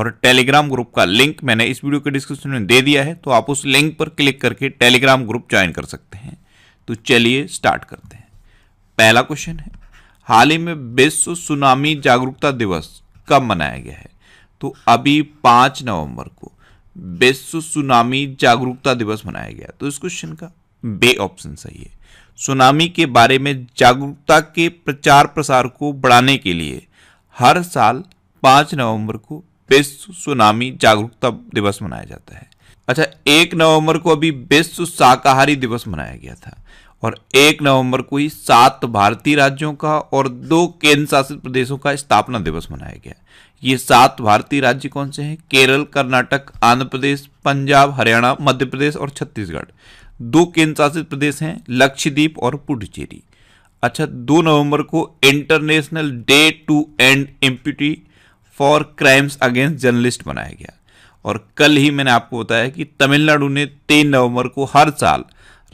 और Telegram group का link मैंने इस वीडियो के डिस्क्रिप्शन में दे दिया है तो आप उस लिंक पर क्लिक करके टेलीग्राम ग्रुप ज्वाइन कर सकते हैं तो चलिए स्टार्ट करते हैं पहला क्वेश्चन है हाल ही में विश्व सुनामी जागरूकता दिवस कब मनाया गया है तो अभी पाँच नवंबर को विश्व सुनामी जागरूकता दिवस मनाया गया तो इस क्वेश्चन का बे ऑप्शन सही है सुनामी के बारे में जागरूकता के प्रचार प्रसार को बढ़ाने के लिए हर साल पाँच नवंबर को विश्व सुनामी जागरूकता दिवस मनाया जाता है अच्छा एक नवंबर को अभी विश्व शाकाहारी दिवस मनाया गया था और एक नवंबर को ही सात भारतीय राज्यों का और दो केंद्र शासित प्रदेशों का स्थापना दिवस मनाया गया ये सात भारतीय राज्य कौन से हैं केरल कर्नाटक आंध्र प्रदेश पंजाब हरियाणा मध्य प्रदेश और छत्तीसगढ़ दो केंद्र शासित प्रदेश हैं लक्षद्वीप और पुडुचेरी अच्छा दो नवंबर को international day to end impunity for crimes against journalist बनाया गया और कल ही मैंने आपको बताया कि तमिलनाडु ने तीन नवंबर को हर साल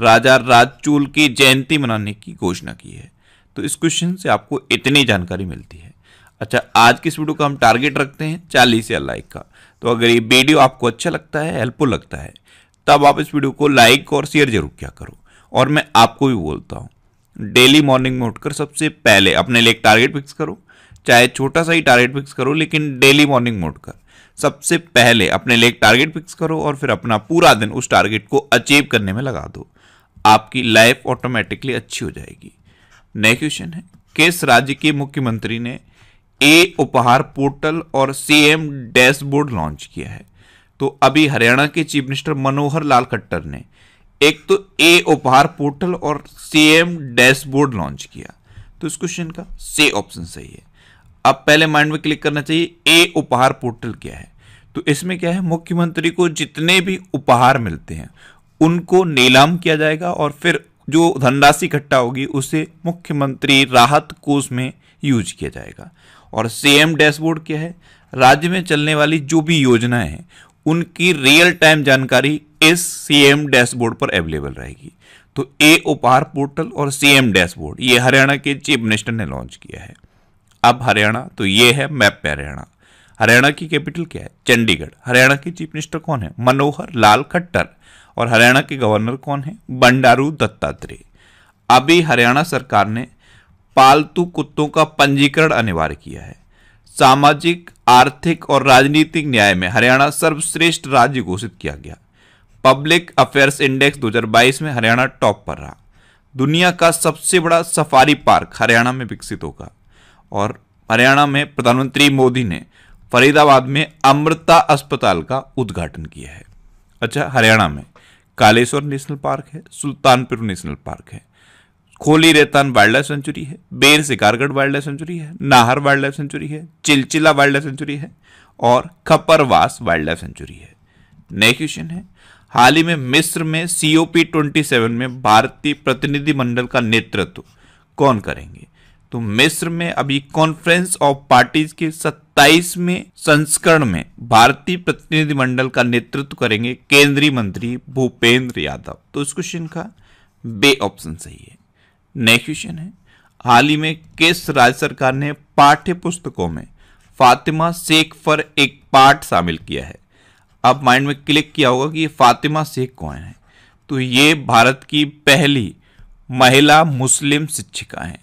राजा राजचूल की जयंती मनाने की घोषणा की है तो इस क्वेश्चन से आपको इतनी जानकारी मिलती है अच्छा आज की इस वीडियो का हम टारगेट रखते हैं चालीस या लाइक का तो अगर ये वीडियो आपको अच्छा लगता है हेल्पफुल लगता है तब आप इस वीडियो को लाइक और शेयर जरूर किया करो और मैं आपको भी बोलता हूँ डेली मॉर्निंग में उठकर सबसे पहले अपने लिए एक टारगेट फिक्स करो चाहे छोटा सा ही टारगेट फिक्स करो लेकिन डेली मॉर्निंग मोड कर सबसे पहले अपने लिए टारगेट फिक्स करो और फिर अपना पूरा दिन उस टारगेट को अचीव करने में लगा दो आपकी लाइफ ऑटोमेटिकली अच्छी हो जाएगी नेक्स्ट क्वेश्चन है किस राज्य के मुख्यमंत्री ने ए उपहार पोर्टल और सीएम डैशबोर्ड लॉन्च किया है तो अभी हरियाणा के चीफ मिनिस्टर मनोहर लाल खट्टर ने एक तो ए उपहार पोर्टल और सीएम डैशबोर्ड लॉन्च किया तो इस क्वेश्चन का से ऑप्शन सही है अब पहले माइंड में क्लिक करना चाहिए ए उपहार पोर्टल क्या है तो इसमें क्या है मुख्यमंत्री को जितने भी उपहार मिलते हैं उनको नीलाम किया जाएगा और फिर जो धनराशि इकट्ठा होगी उसे मुख्यमंत्री राहत कोष में यूज किया जाएगा और सीएम डैशबोर्ड क्या है राज्य में चलने वाली जो भी योजनाएं हैं उनकी रियल टाइम जानकारी इस सीएम डैशबोर्ड पर अवेलेबल रहेगी तो ए उपहार पोर्टल और सीएम डैशबोर्ड ये हरियाणा के चीफ मिनिस्टर ने लॉन्च किया है अब हरियाणा तो ये है मैप पे हरियाणा हरियाणा की कैपिटल क्या है चंडीगढ़ हरियाणा के चीफ मिनिस्टर कौन है मनोहर लाल खट्टर और हरियाणा के गवर्नर कौन है बंडारू दत्तात्रेय अभी हरियाणा सरकार ने पालतू कुत्तों का पंजीकरण अनिवार्य किया है सामाजिक आर्थिक और राजनीतिक न्याय में हरियाणा सर्वश्रेष्ठ राज्य घोषित किया गया पब्लिक अफेयर्स इंडेक्स 2022 में हरियाणा टॉप पर रहा दुनिया का सबसे बड़ा सफारी पार्क हरियाणा में विकसित होगा और हरियाणा में प्रधानमंत्री मोदी ने फरीदाबाद में अमृता अस्पताल का उद्घाटन किया है अच्छा हरियाणा में कालेश्वर नेशनल पार्क है सुल्तानपुर नेशनल पार्क है खोली रेतान वाइल्ड लाइफ सेंचुरी है बेर शिकारगढ़ वाइल्ड लाइफ सेंचुरी है नाहर वाइल्ड लाइफ सेंचुरी है चिलचिला वाइल्ड लाइफ सेंचुरी है और खपरवास वाइल्ड लाइफ सेंचुरी है नए क्वेश्चन है हाल ही में मिस्र में सीओपी ट्वेंटी सेवन में भारतीय प्रतिनिधिमंडल का नेतृत्व कौन करेंगे तो मिस्र में अभी कॉन्फ्रेंस ऑफ पार्टीज के सत्ताईसवें संस्करण में भारतीय प्रतिनिधिमंडल का नेतृत्व करेंगे केंद्रीय मंत्री भूपेंद्र यादव तो इस क्वेश्चन का बे ऑप्शन सही है नेक्स्ट क्वेश्चन है हाल ही में किस राज्य सरकार ने पाठ्य पुस्तकों में फातिमा शेख पर एक पाठ शामिल किया है अब माइंड में क्लिक किया होगा कि ये फातिमा शेख कौन है तो ये भारत की पहली महिला मुस्लिम शिक्षिका हैं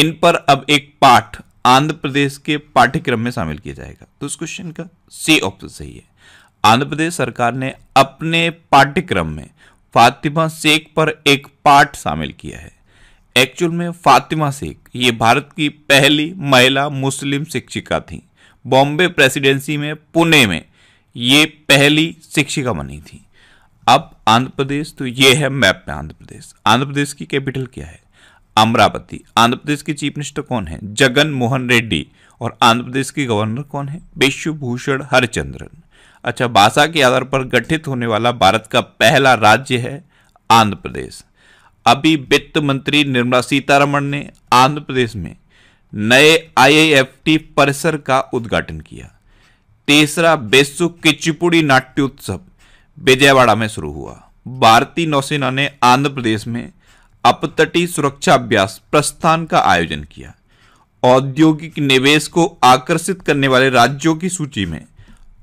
इन पर अब एक पाठ आंध्र प्रदेश के पाठ्यक्रम में शामिल किया जाएगा तो इस क्वेश्चन का सी ऑप्शन सही है आंध्र प्रदेश सरकार ने अपने पाठ्यक्रम में फातिमा शेख पर एक पाठ शामिल किया है एक्चुअल में फातिमा शेख ये भारत की पहली महिला मुस्लिम शिक्षिका थी बॉम्बे प्रेसिडेंसी में पुणे में ये पहली शिक्षिका बनी थी अब आंध्र प्रदेश तो ये है मैप में आंध्र प्रदेश आंध्र प्रदेश की कैपिटल क्या है अमरावती आंध्र प्रदेश के चीफ मिनिस्टर कौन है जगन मोहन रेड्डी और आंध्र प्रदेश के गवर्नर कौन है विश्वभूषण हरिचंद्रन अच्छा भाषा के आधार पर गठित होने वाला भारत का पहला राज्य है आंध्र प्रदेश अभी वित्त मंत्री निर्मला सीतारमण ने आंध्र प्रदेश में नए आईआईएफटी परिसर का उद्घाटन किया तीसरा विश्व किचिपुड़ी नाट्योत्सव विजयवाड़ा में शुरू हुआ भारतीय नौसेना ने आंध्र प्रदेश में अपतटी सुरक्षा अभ्यास प्रस्थान का आयोजन किया औद्योगिक निवेश को आकर्षित करने वाले राज्यों की सूची में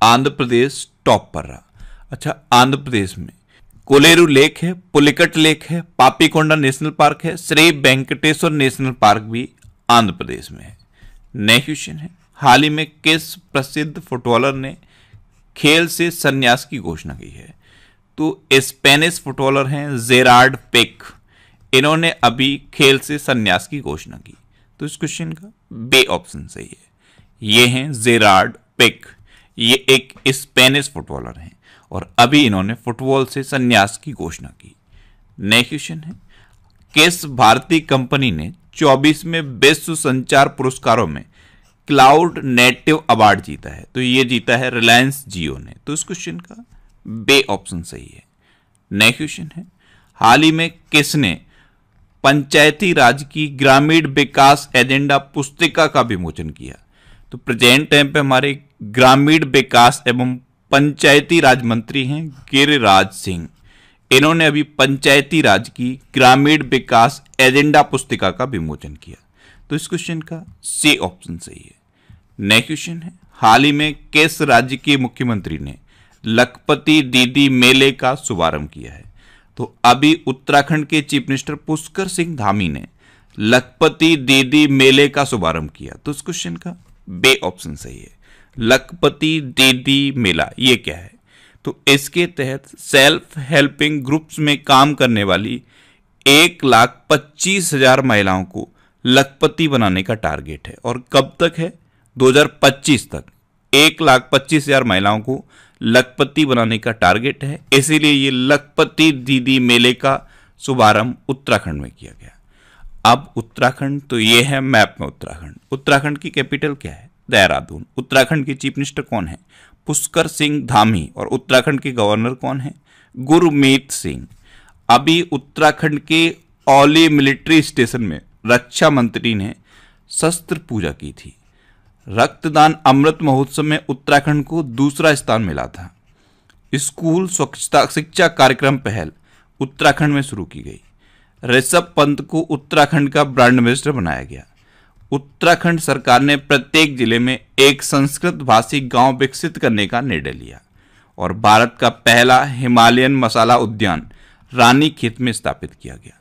आंध्र प्रदेश टॉप पर रहा अच्छा आंध्र प्रदेश में कोलेरू लेक है पुलिकट लेक है पापीकोंडा नेशनल पार्क है श्री वेंकटेश्वर नेशनल पार्क भी आंध्र प्रदेश में है नेक्स्ट क्वेश्चन है हाल ही में किस प्रसिद्ध फुटबॉलर ने खेल से संन्यास की घोषणा की है तो स्पेनिश फुटबॉलर हैं जेरार्ड पेक इन्होंने अभी खेल से संन्यास की घोषणा की तो इस क्वेश्चन का बे ऑप्शन सही है ये हैं जेरार्ड पिक ये एक स्पेनिश फुटबॉलर हैं और अभी इन्होंने फुटबॉल से संन्यास की घोषणा की नए क्वेश्चन है किस भारतीय कंपनी ने 24वें विश्व संचार पुरस्कारों में क्लाउड नेटिव अवार्ड जीता है तो ये जीता है रिलायंस जियो ने तो इस क्वेश्चन का बे ऑप्शन सही है नेक्स्ट क्वेश्चन है हाल ही में किसने पंचायती राज की ग्रामीण विकास एजेंडा पुस्तिका का विमोचन किया तो प्रेजेंट टाइम पे हमारे ग्रामीण विकास एवं पंचायती राज मंत्री हैं गिरिराज सिंह इन्होंने अभी पंचायती राज की ग्रामीण विकास एजेंडा पुस्तिका का विमोचन किया तो इस क्वेश्चन का सी ऑप्शन सही है नेक्स्ट क्वेश्चन है हाल ही में किस राज्य के मुख्यमंत्री ने लखपति दीदी मेले का शुभारंभ किया है तो अभी उत्तराखंड के चीफ मिनिस्टर पुष्कर सिंह धामी ने लखपति दीदी मेले का शुभारंभ किया तो इस क्वेश्चन का बे ऑप्शन सही है लखपति दीदी मेला ये क्या है तो इसके तहत सेल्फ हेल्पिंग ग्रुप्स में काम करने वाली एक लाख पच्चीस हजार महिलाओं को लखपति बनाने का टारगेट है और कब तक है 2025 तक एक लाख पच्चीस हजार महिलाओं को लखपति बनाने का टारगेट है इसीलिए ये लखपति दीदी मेले का शुभारंभ उत्तराखंड में किया गया अब उत्तराखंड तो ये है मैप में उत्तराखंड उत्तराखंड की कैपिटल क्या है देहरादून उत्तराखंड के चीफ मिनिस्टर कौन है पुष्कर सिंह धामी और उत्तराखंड के गवर्नर कौन है गुरमीत सिंह अभी उत्तराखंड के औली मिलिट्री स्टेशन में रक्षा मंत्री ने शस्त्र पूजा की थी रक्तदान अमृत महोत्सव में उत्तराखंड को दूसरा स्थान मिला था स्कूल स्वच्छता शिक्षा कार्यक्रम पहल उत्तराखंड में शुरू की गई ऋषभ पंत को उत्तराखंड का ब्रांड मिनिस्टर बनाया गया उत्तराखंड सरकार ने प्रत्येक जिले में एक संस्कृत भाषी गांव विकसित करने का निर्णय लिया और भारत का पहला हिमालयन मसाला उद्यान रानी खेत में स्थापित किया गया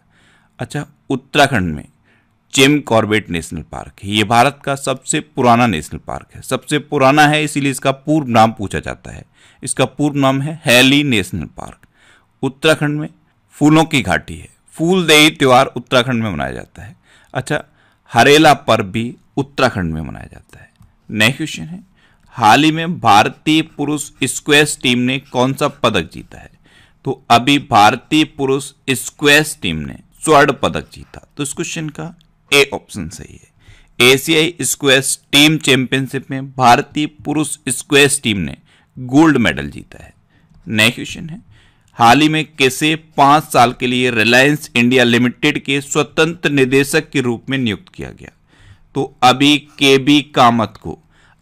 अच्छा उत्तराखंड में चेम कॉर्बेट नेशनल पार्क है ये भारत का सबसे पुराना नेशनल पार्क है सबसे पुराना है इसीलिए इसका पूर्व नाम पूछा जाता है इसका पूर्व नाम है हैली नेशनल पार्क उत्तराखंड में फूलों की घाटी है फूल देई त्यौहार उत्तराखंड में मनाया जाता है अच्छा हरेला पर्व भी उत्तराखंड में मनाया जाता है नेक्स्ट क्वेश्चन है हाल ही में भारतीय पुरुष स्क्वेस टीम ने कौन सा पदक जीता है तो अभी भारतीय पुरुष स्क्वैश टीम ने स्वर्ण पदक जीता तो इस क्वेश्चन का ए ऑप्शन सही है एशियाई स्क्वैश टीम चैंपियनशिप में भारतीय पुरुष स्क्वैश टीम ने गोल्ड मेडल जीता है नया क्वेश्चन है हाल ही में कैसे पांच साल के लिए रिलायंस इंडिया लिमिटेड के स्वतंत्र निदेशक के रूप में नियुक्त किया गया तो अभी के बी कामत को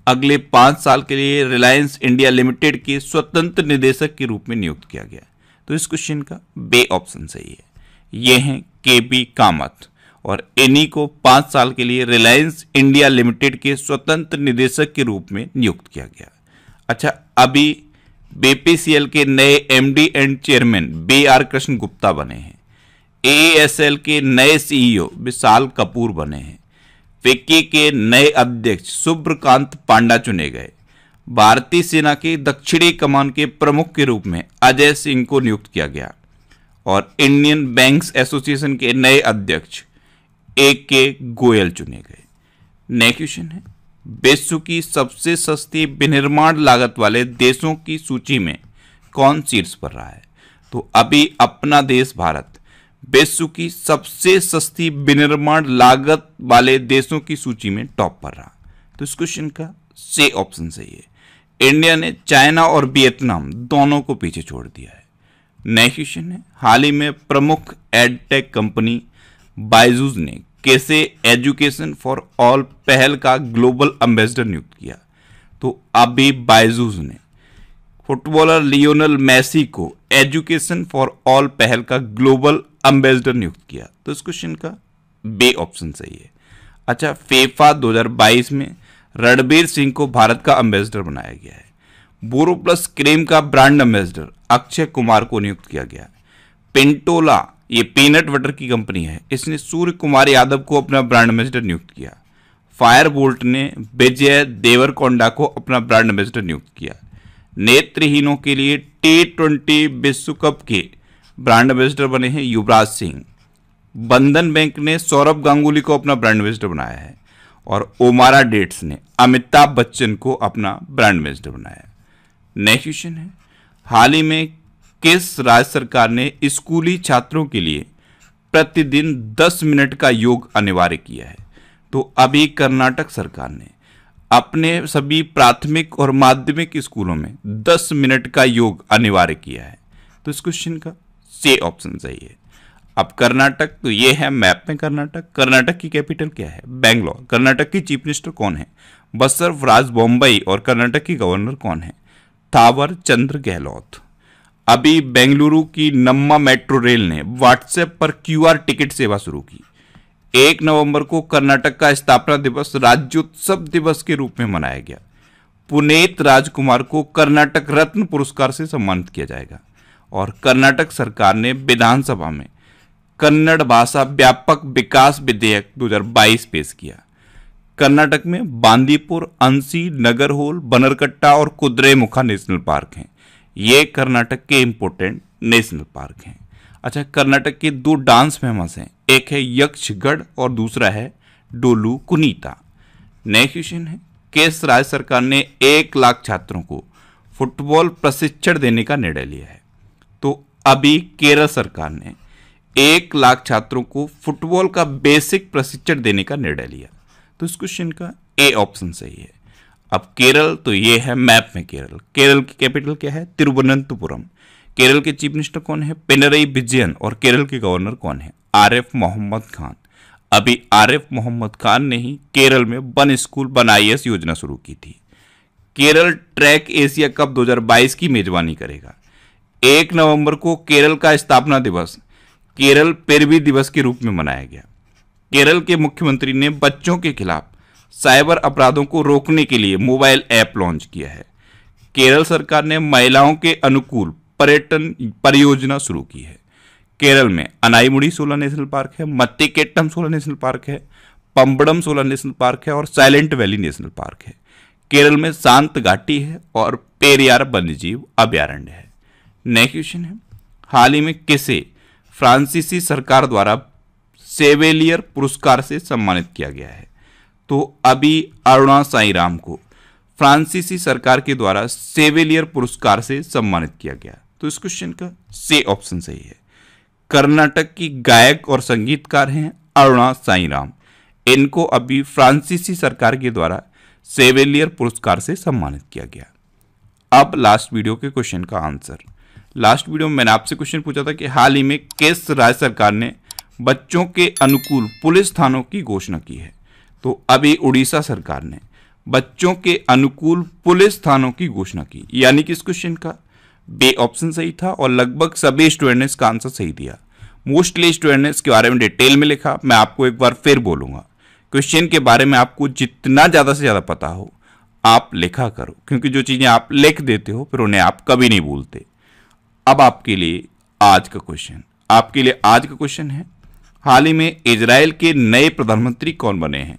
अगले पांच साल के लिए रिलायंस इंडिया लिमिटेड के स्वतंत्र निदेशक के रूप में नियुक्त किया गया तो इस क्वेश्चन का बे ऑप्शन सही है यह है के बी कामत और एनी को पांच साल के लिए रिलायंस इंडिया लिमिटेड के स्वतंत्र निदेशक के रूप में नियुक्त किया गया अच्छा अभी बीपीसीएल के नए MD and chairman B R Krishna Gupta बने हैं एएसएल के नए सीईओ e विशाल कपूर बने हैं फिक्की के नए अध्यक्ष सुब्रकांत पांडा चुने गए भारतीय सेना के दक्षिणी कमान के प्रमुख के रूप में अजय सिंह को नियुक्त किया गया और इंडियन बैंक्स एसोसिएशन के नए अध्यक्ष ए के गोयल चुने गए नए क्वेश्चन है विश्व की सबसे सस्ती विनिर्माण लागत वाले देशों की सूची में कौन शीर्ष पर रहा है तो अभी अपना देश भारत विश्व की सबसे सस्ती विनिर्माण लागत वाले देशों की सूची में टॉप पर रहा तो इस क्वेश्चन का से ऑप्शन सही है इंडिया ने चाइना और वियतनाम दोनों को पीछे छोड़ दिया है नए क्वेश्चन है हाल ही में प्रमुख एडटेक कंपनी बाइजूज ने कैसे एजुकेशन फॉर ऑल पहल का ग्लोबल एम्बेसडर नियुक्त किया तो अभी बायजूज ने फुटबॉलर लियोनल मैसी को एजुकेशन फॉर ऑल पहल का ग्लोबल एम्बेसडर नियुक्त किया तो इस क्वेश्चन का बे ऑप्शन सही है अच्छा फेफा 2022 में रणबीर सिंह को भारत का एम्बेसडर बनाया गया है बोरो प्लस क्रीम का ब्रांड एम्बेसडर अक्षय कुमार को नियुक्त किया गया पेंटोला ये पीनट बटर की कंपनी है इसने सूर्य कुमार यादव को अपना ब्रांड एम्बेसडर नियुक्त किया फायर बोल्ट ने विजय देवरकोंडा को अपना ब्रांड एम्बेसडर नियुक्त किया नेत्रहीनों के लिए टी ट्वेंटी विश्व कप के ब्रांड एम्बेसडर बने हैं युवराज सिंह बंधन बैंक ने सौरभ गांगुली को अपना ब्रांड एम्बेसडर बनाया है और ओमारा डेट्स ने अमिताभ बच्चन को अपना ब्रांड एम्बेसडर बनाया नेक्स्ट क्वेश्चन है हाल ही में किस राज्य सरकार ने स्कूली छात्रों के लिए प्रतिदिन 10 मिनट का योग अनिवार्य किया है तो अभी कर्नाटक सरकार ने अपने सभी प्राथमिक और माध्यमिक स्कूलों में 10 मिनट का योग अनिवार्य किया है तो इस क्वेश्चन का से ऑप्शन सही है अब कर्नाटक तो ये है मैप में कर्नाटक कर्नाटक की कैपिटल क्या है बेंगलोर कर्नाटक की चीफ मिनिस्टर कौन है बसर्फ राज बॉम्बई और कर्नाटक की गवर्नर कौन है थावर चंद्र गहलोत अभी बेंगलुरु की नम्मा मेट्रो रेल ने व्हाट्सएप पर क्यूआर टिकट सेवा शुरू की एक नवंबर को कर्नाटक का स्थापना दिवस राज्योत्सव दिवस के रूप में मनाया गया पुनेत राजकुमार को कर्नाटक रत्न पुरस्कार से सम्मानित किया जाएगा और कर्नाटक सरकार ने विधानसभा में कन्नड़ भाषा व्यापक विकास विधेयक 2022 पेश किया कर्नाटक में बांदीपुर अंसी नगरहोल बनरकट्टा और कुद्रेमुखा नेशनल पार्क हैं ये कर्नाटक के इम्पोर्टेंट नेशनल पार्क हैं अच्छा कर्नाटक के दो डांस फेमस हैं एक है यक्षगढ़ और दूसरा है डोलू कुनीता नेक्स्ट क्वेश्चन है केस राज्य सरकार ने एक लाख छात्रों को फुटबॉल प्रशिक्षण देने का निर्णय लिया है तो अभी केरल सरकार ने एक लाख छात्रों को फुटबॉल का बेसिक प्रशिक्षण देने का निर्णय लिया तो इस क्वेश्चन का ए ऑप्शन सही है अब केरल तो ये है मैप में केरल केरल की कैपिटल क्या है तिरुवनंतपुरम केरल के चीफ मिनिस्टर कौन है पिनरई विजयन और केरल के गवर्नर कौन है आर एफ मोहम्मद खान अभी आर एफ मोहम्मद खान ने ही केरल में वन स्कूल वन आई योजना शुरू की थी केरल ट्रैक एशिया कप 2022 की मेजबानी करेगा एक नवंबर को केरल का स्थापना दिवस केरल पेरवी दिवस के रूप में मनाया गया केरल के मुख्यमंत्री ने बच्चों के खिलाफ साइबर अपराधों को रोकने के लिए मोबाइल ऐप लॉन्च किया है केरल सरकार ने महिलाओं के अनुकूल पर्यटन परियोजना शुरू की है केरल में अनाईमुड़ी सोलह नेशनल पार्क है मत्तिकेट्टम सोलह नेशनल पार्क है पंबड़म सोलह नेशनल पार्क है और साइलेंट वैली नेशनल पार्क है केरल में शांत घाटी है और पेरियार वन्यजीव अभ्यारण्य है नेक्स्ट क्वेश्चन है हाल ही में किसे फ्रांसीसी सरकार द्वारा सेवेलियर पुरस्कार से सम्मानित किया गया है तो अभी अरुणा साई राम को फ्रांसीसी सरकार के द्वारा सेवेलियर पुरस्कार से सम्मानित किया गया तो इस क्वेश्चन का से ऑप्शन सही है कर्नाटक की गायक और संगीतकार हैं अरुणा साई राम इनको अभी फ्रांसीसी सरकार के द्वारा सेवेलियर पुरस्कार से सम्मानित किया गया अब लास्ट वीडियो के क्वेश्चन का आंसर लास्ट वीडियो में मैंने आपसे क्वेश्चन पूछा था कि हाल ही में किस राज्य सरकार ने बच्चों के अनुकूल पुलिस थानों की घोषणा की है तो अभी उड़ीसा सरकार ने बच्चों के अनुकूल पुलिस थानों की घोषणा की यानी कि इस क्वेश्चन का बे ऑप्शन सही था और लगभग सभी स्टूडेंट ने इसका आंसर सही दिया मोस्टली स्टूडेंट ने इसके बारे में डिटेल में लिखा मैं आपको एक बार फिर बोलूंगा क्वेश्चन के बारे में आपको जितना ज़्यादा से ज़्यादा पता हो आप लिखा करो क्योंकि जो चीज़ें आप लिख देते हो फिर उन्हें आप कभी नहीं भूलते अब आपके लिए आज का क्वेश्चन आपके लिए आज का क्वेश्चन है हाल ही में इजराइल के नए प्रधानमंत्री कौन बने हैं